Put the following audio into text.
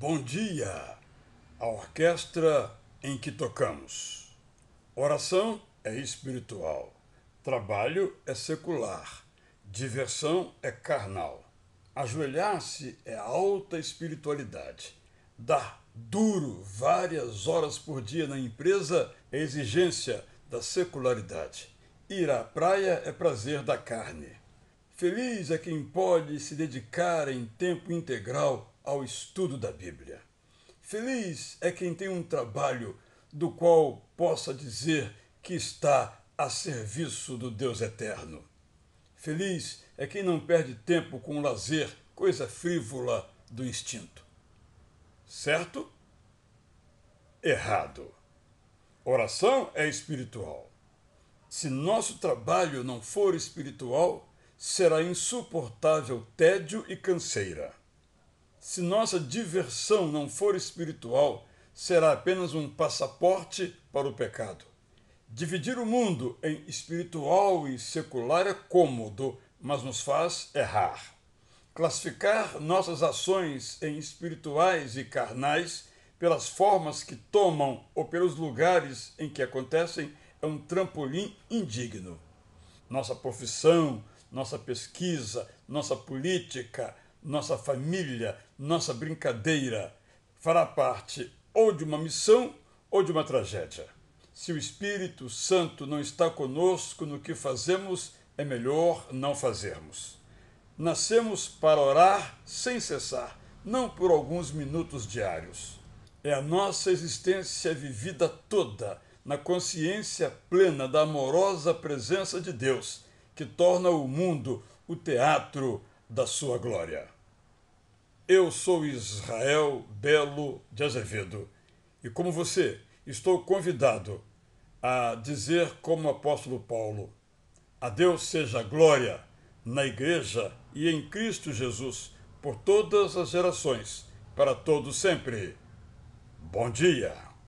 Bom dia, a orquestra em que tocamos. Oração é espiritual, trabalho é secular, diversão é carnal. Ajoelhar-se é alta espiritualidade. Dar duro várias horas por dia na empresa é exigência da secularidade. Ir à praia é prazer da carne. Feliz é quem pode se dedicar em tempo integral ao estudo da Bíblia. Feliz é quem tem um trabalho do qual possa dizer que está a serviço do Deus eterno. Feliz é quem não perde tempo com o lazer, coisa frívola do instinto. Certo? Errado. Oração é espiritual. Se nosso trabalho não for espiritual, será insuportável tédio e canseira. Se nossa diversão não for espiritual, será apenas um passaporte para o pecado. Dividir o mundo em espiritual e secular é cômodo, mas nos faz errar. Classificar nossas ações em espirituais e carnais pelas formas que tomam ou pelos lugares em que acontecem é um trampolim indigno. Nossa profissão, nossa pesquisa, nossa política, nossa família, nossa brincadeira fará parte ou de uma missão ou de uma tragédia. Se o Espírito Santo não está conosco no que fazemos, é melhor não fazermos. Nascemos para orar sem cessar, não por alguns minutos diários. É a nossa existência vivida toda na consciência plena da amorosa presença de Deus, que torna o mundo, o teatro, da sua glória. Eu sou Israel Belo de Azevedo e, como você, estou convidado a dizer, como o apóstolo Paulo: A Deus seja glória na Igreja e em Cristo Jesus por todas as gerações, para todos sempre. Bom dia!